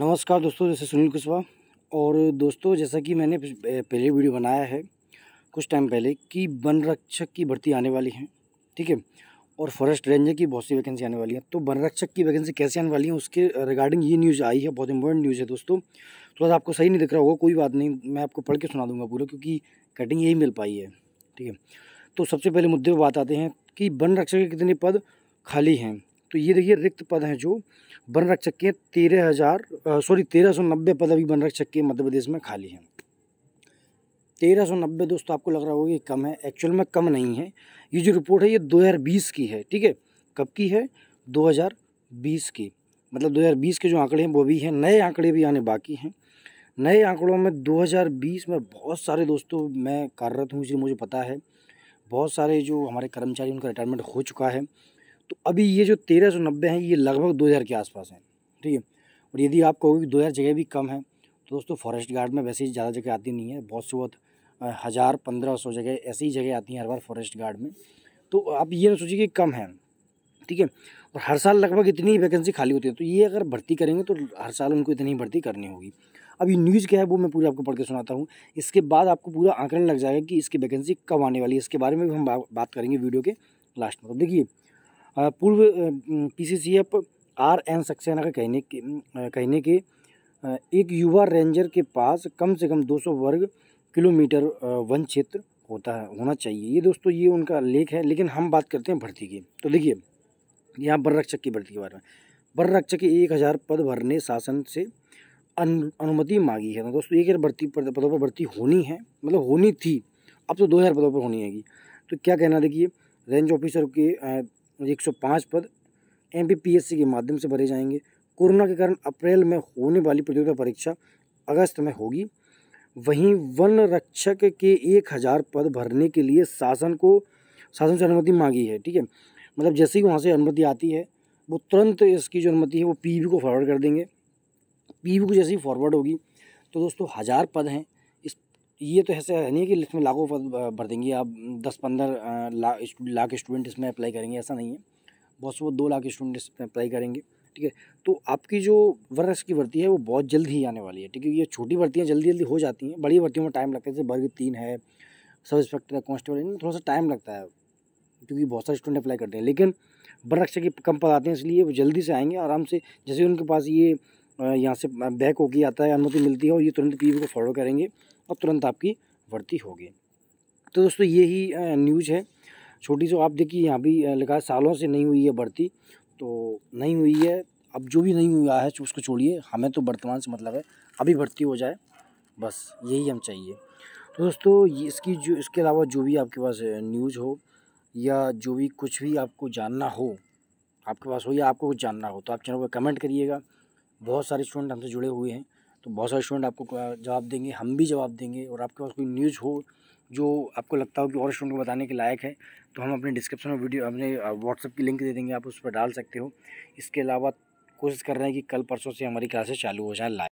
नमस्कार दोस्तों जैसे सुनील कुशवाहा और दोस्तों जैसा कि मैंने पहले वीडियो बनाया है कुछ टाइम पहले कि वन रक्षक की भर्ती आने वाली है ठीक है और फॉरेस्ट रेंजर की बहुत सी वैकेंसी आने वाली है तो वन रक्षक की वैकेंसी कैसे आने वाली है उसके रिगार्डिंग ये न्यूज़ आई है बहुत इंपॉर्टेंट न्यूज़ है दोस्तों थोड़ा तो सा आपको सही नहीं दिख रहा होगा कोई बात नहीं मैं आपको पढ़ के सुना दूंगा पूरा क्योंकि कटिंग यही मिल पाई है ठीक है तो सबसे पहले मुद्दे पर बात आते हैं कि वन रक्षक के कितने पद खाली हैं तो ये देखिए रिक्त पद हैं जो वन रक्षक के तेरह हज़ार सॉरी तेरह सौ नब्बे पद अभी वन रक्षक के मध्य प्रदेश में खाली हैं तेरह सौ नब्बे दोस्तों आपको लग रहा होगा कि कम है एक्चुअल में कम नहीं है ये जो रिपोर्ट है ये दो हज़ार बीस की है ठीक है कब की है दो हज़ार बीस की मतलब दो हज़ार बीस के जो आंकड़े हैं वो भी हैं नए आंकड़े भी आने बाकी हैं नए आंकड़ों में 2020 में बहुत सारे दोस्तों मैं कार्यरत हूँ इसलिए मुझे पता है बहुत सारे जो हमारे कर्मचारी उनका रिटायरमेंट हो चुका है तो अभी ये जो तेरह सौ नब्बे हैं ये लगभग दो हज़ार के आसपास हैं ठीक है और यदि आप कहोगे कि दो हज़ार जगह भी कम है तो दोस्तों फॉरेस्ट गार्ड में वैसे ही ज़्यादा जगह आती नहीं है बहुत से बहुत हज़ार पंद्रह सौ जगह ऐसी ही जगह आती हैं हर बार फॉरेस्ट गार्ड में तो आप ये ना सोचिए कि कम है ठीक है और हर साल लगभग इतनी वैकेंसी खाली होती है तो ये अगर भर्ती करेंगे तो हर साल उनको इतनी ही भर्ती करनी होगी अब ये न्यूज़ क्या है वो मैं पूरी आपको पढ़ के सुनाता हूँ इसके बाद आपको पूरा आंकलन लग जाएगा कि इसकी वैकेंसी कब आने वाली है इसके बारे में भी हम बात करेंगे वीडियो के लास्ट में तो देखिए पूर्व पीसीसीएफ आर एन सक्सेना का कहने के कहने के एक युवा रेंजर के पास कम से कम 200 वर्ग किलोमीटर वन क्षेत्र होता है होना चाहिए ये दोस्तों ये उनका लेख है लेकिन हम बात करते हैं भर्ती की तो देखिए यहाँ बर रक्षक की भर्ती के बारे में बर के एक हज़ार पद भरने शासन से अनुमति मांगी है तो दोस्तों एक हज़ार भर्ती पदों पर भर्ती होनी है मतलब होनी थी अब तो दो हज़ार पदों पर होनी है तो क्या कहना देखिए रेंज ऑफिसर के एक सौ पाँच पद सी के माध्यम से भरे जाएंगे कोरोना के कारण अप्रैल में होने वाली प्रतियोगिता परीक्षा अगस्त में होगी वहीं वन रक्षक के एक हज़ार पद भरने के लिए शासन को शासन से अनुमति मांगी है ठीक है मतलब जैसे ही वहाँ से अनुमति आती है वो तुरंत इसकी जो अनुमति है वो पीवी को फॉरवर्ड कर देंगे पीवी को जैसे ही फॉरवर्ड होगी तो दोस्तों हज़ार पद हैं ये तो ऐसे है नहीं कि इसमें लाखों भर देंगे आप दस पंद्रह लाख लाख स्टूडेंट इसमें अप्लाई करेंगे ऐसा नहीं है बहुत से वो दो लाख स्टूडेंट इसमें अप्लाई करेंगे ठीक है तो आपकी जो वर्ष की भर्ती है वो बहुत जल्द ही आने वाली है ठीक है ये छोटी भर्तियाँ जल्दी जल्दी हो जाती हैं बड़ी भर्तियों में टाइम लगता है जैसे वर्ग तीन है सब इंस्पेक्टर है कॉन्स्टेबल इनमें थोड़ा सा टाइम लगता है क्योंकि बहुत सारे स्टूडेंट अप्लाई करते हैं लेकिन वर्ष की के कम पद आते हैं इसलिए वो जल्दी से आएंगे आराम से जैसे उनके पास ये यहाँ से बैक होके आता है अनुमति मिलती है और ये तुरंत पी को फॉलो करेंगे और तुरंत आपकी भर्ती होगी तो दोस्तों यही न्यूज है छोटी सो आप देखिए यहाँ भी लिखा है सालों से नहीं हुई है भर्ती तो नहीं हुई है अब जो भी नहीं हुआ है उसको छोड़िए हमें तो वर्तमान से मतलब है अभी भर्ती हो जाए बस यही हम चाहिए तो दोस्तों इसकी जो इसके अलावा जो भी आपके पास न्यूज़ हो या जो भी कुछ भी आपको जानना हो आपके पास हो या आपको कुछ जानना हो तो आप चैनल पर कमेंट करिएगा बहुत सारे स्टूडेंट हमसे जुड़े हुए हैं तो बहुत सारे स्टूडेंट आपको जवाब देंगे हम भी जवाब देंगे और आपके पास कोई न्यूज़ हो जो आपको लगता हो कि और स्टूडेंट को बताने के लायक है तो हम अपने डिस्क्रिप्शन में वीडियो अपने व्हाट्सअप की लिंक दे देंगे आप उस पर डाल सकते हो इसके अलावा कोशिश कर रहे हैं कि कल परसों से हमारी क्लासेस चालू हो जाए लाइव